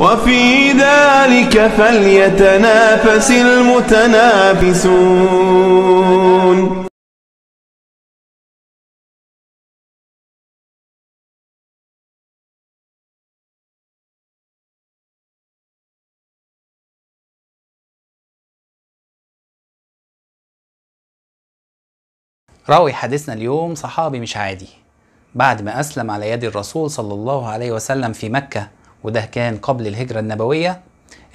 وفي ذلك فليتنافس المتنافسون راوي حديثنا اليوم صحابي مش عادي بعد ما أسلم على يد الرسول صلى الله عليه وسلم في مكة وده كان قبل الهجرة النبوية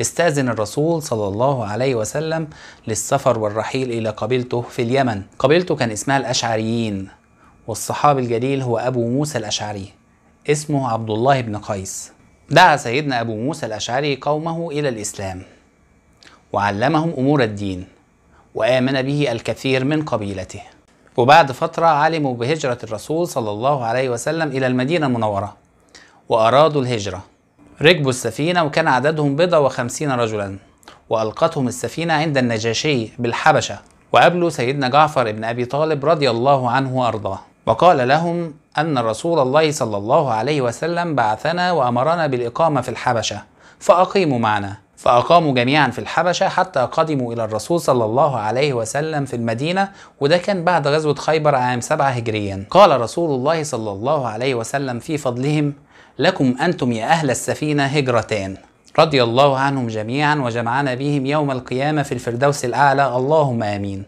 استأذن الرسول صلى الله عليه وسلم للسفر والرحيل إلى قبيلته في اليمن قبيلته كان اسمها الأشعريين والصحابي الجليل هو أبو موسى الأشعري اسمه عبد الله بن قيس دعا سيدنا أبو موسى الأشعري قومه إلى الإسلام وعلمهم أمور الدين وآمن به الكثير من قبيلته وبعد فترة علموا بهجرة الرسول صلى الله عليه وسلم إلى المدينة المنورة وأرادوا الهجرة ركبوا السفينة وكان عددهم بضع وخمسين رجلا وألقتهم السفينة عند النجاشي بالحبشة وقابلوا سيدنا جعفر بن أبي طالب رضي الله عنه وأرضاه وقال لهم أن رسول الله صلى الله عليه وسلم بعثنا وأمرنا بالإقامة في الحبشة فأقيموا معنا فأقاموا جميعا في الحبشة حتى قدموا إلى الرسول صلى الله عليه وسلم في المدينة وده كان بعد غزوة خيبر عام 7 هجريا قال رسول الله صلى الله عليه وسلم في فضلهم لكم أنتم يا أهل السفينة هجرتان رضي الله عنهم جميعا وجمعنا بهم يوم القيامة في الفردوس الأعلى اللهم آمين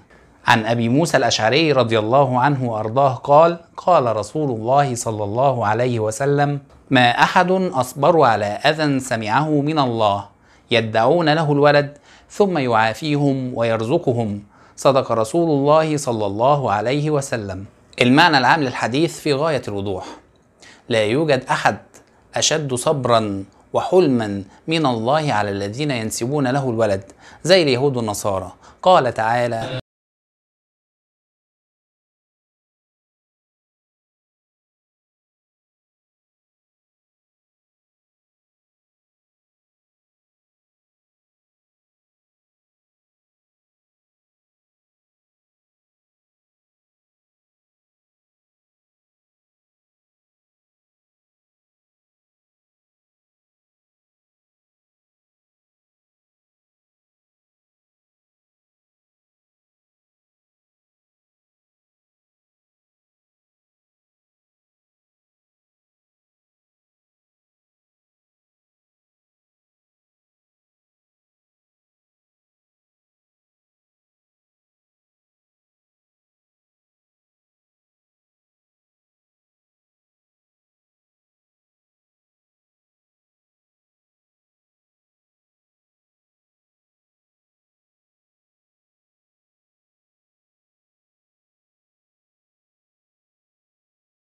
عن أبي موسى الأشعري رضي الله عنه وأرضاه قال قال رسول الله صلى الله عليه وسلم ما أحد أصبر على أذى سمعه من الله يدعون له الولد ثم يعافيهم ويرزقهم صدق رسول الله صلى الله عليه وسلم المعنى العام للحديث في غاية الوضوح لا يوجد أحد أشد صبرا وحلما من الله على الذين ينسبون له الولد زي اليهود والنصارى قال تعالى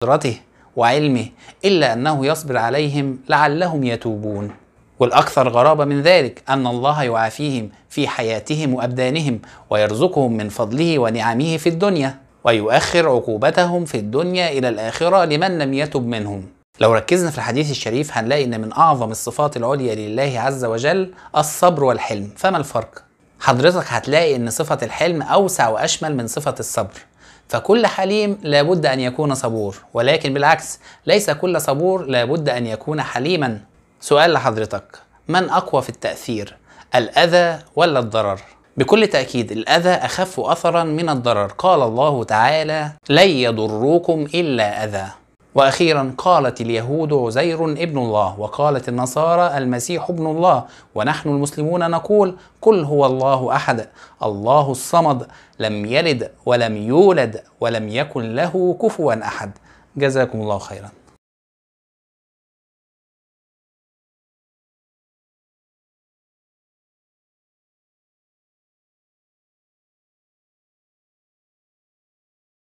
قدرته وعلمه إلا أنه يصبر عليهم لعلهم يتوبون والأكثر غرابة من ذلك أن الله يعافيهم في حياتهم وأبدانهم ويرزقهم من فضله ونعمه في الدنيا ويؤخر عقوبتهم في الدنيا إلى الآخرة لمن لم يتب منهم لو ركزنا في الحديث الشريف هنلاقي أن من أعظم الصفات العليا لله عز وجل الصبر والحلم فما الفرق؟ حضرتك هتلاقي أن صفة الحلم أوسع وأشمل من صفة الصبر فكل حليم لابد أن يكون صبور ولكن بالعكس ليس كل صبور لابد أن يكون حليما سؤال لحضرتك من أقوى في التأثير الأذى ولا الضرر؟ بكل تأكيد الأذى أخف أثرا من الضرر قال الله تعالى لن يضروكم إلا أذى واخيرا قالت اليهود عزير ابن الله وقالت النصارى المسيح ابن الله ونحن المسلمون نقول قل هو الله احد الله الصمد لم يلد ولم يولد ولم يكن له كفوا احد جزاكم الله خيرا